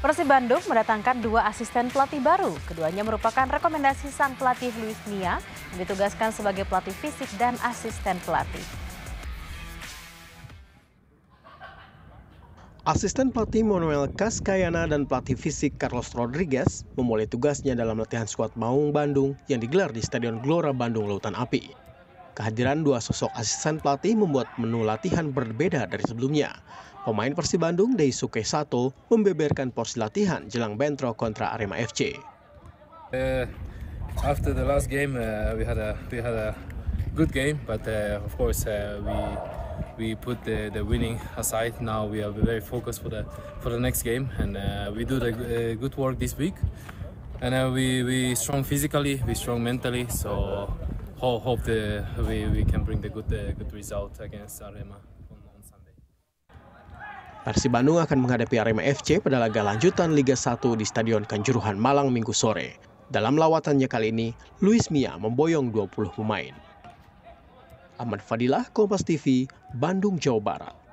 Persib Bandung mendatangkan dua asisten pelatih baru. Keduanya merupakan rekomendasi sang pelatih Luis Mia yang ditugaskan sebagai pelatih fisik dan asisten pelatih. Asisten pelatih Manuel Kaskayana dan pelatih fisik Carlos Rodriguez memulai tugasnya dalam latihan skuad Maung Bandung yang digelar di Stadion Gelora Bandung Lautan Api. Kehadiran dua sosok asisten pelatih membuat menu latihan berbeda dari sebelumnya. Pemain Persib Bandung Daisuke Sato membeberkan porsi latihan jelang bentrok kontra Arema FC. Uh, eh, after the last game, uh, we had a we had a good game, but uh, of course uh, we we put the, the winning aside. Now we are very focused for the for the next game, and uh, we do the uh, good work this week. And uh, we we strong physically, we strong mentally. So hope, hope the, we, we can bring the good, the uh, good result against Arema. Persib Bandung akan menghadapi Arema FC pada laga lanjutan Liga 1 di Stadion Kanjuruhan Malang Minggu sore. Dalam lawatannya kali ini, Luis Mia memboyong 20 pemain. Ahmad Fadilah, Kompas TV, Bandung, Jawa Barat.